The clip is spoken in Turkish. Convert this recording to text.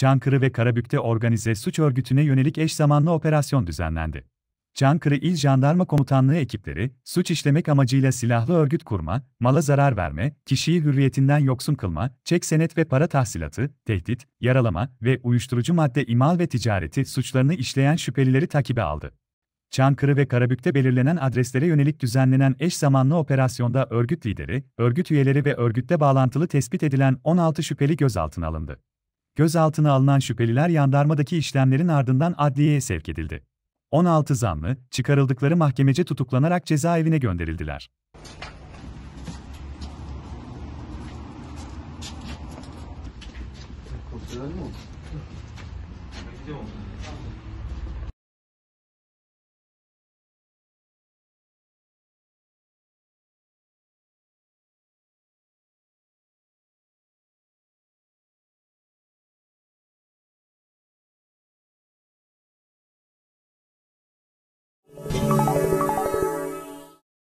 Çankırı ve Karabük'te organize suç örgütüne yönelik eş zamanlı operasyon düzenlendi. Çankırı İl Jandarma Komutanlığı ekipleri, suç işlemek amacıyla silahlı örgüt kurma, mala zarar verme, kişiyi hürriyetinden yoksun kılma, çek senet ve para tahsilatı, tehdit, yaralama ve uyuşturucu madde imal ve ticareti suçlarını işleyen şüphelileri takibe aldı. Çankırı ve Karabük'te belirlenen adreslere yönelik düzenlenen eş zamanlı operasyonda örgüt lideri, örgüt üyeleri ve örgütte bağlantılı tespit edilen 16 şüpheli gözaltına alındı. Gözaltına alınan şüpheliler yandarmadaki işlemlerin ardından adliyeye sevk edildi. 16 zanlı, çıkarıldıkları mahkemece tutuklanarak cezaevine gönderildiler. Gidiyor mu?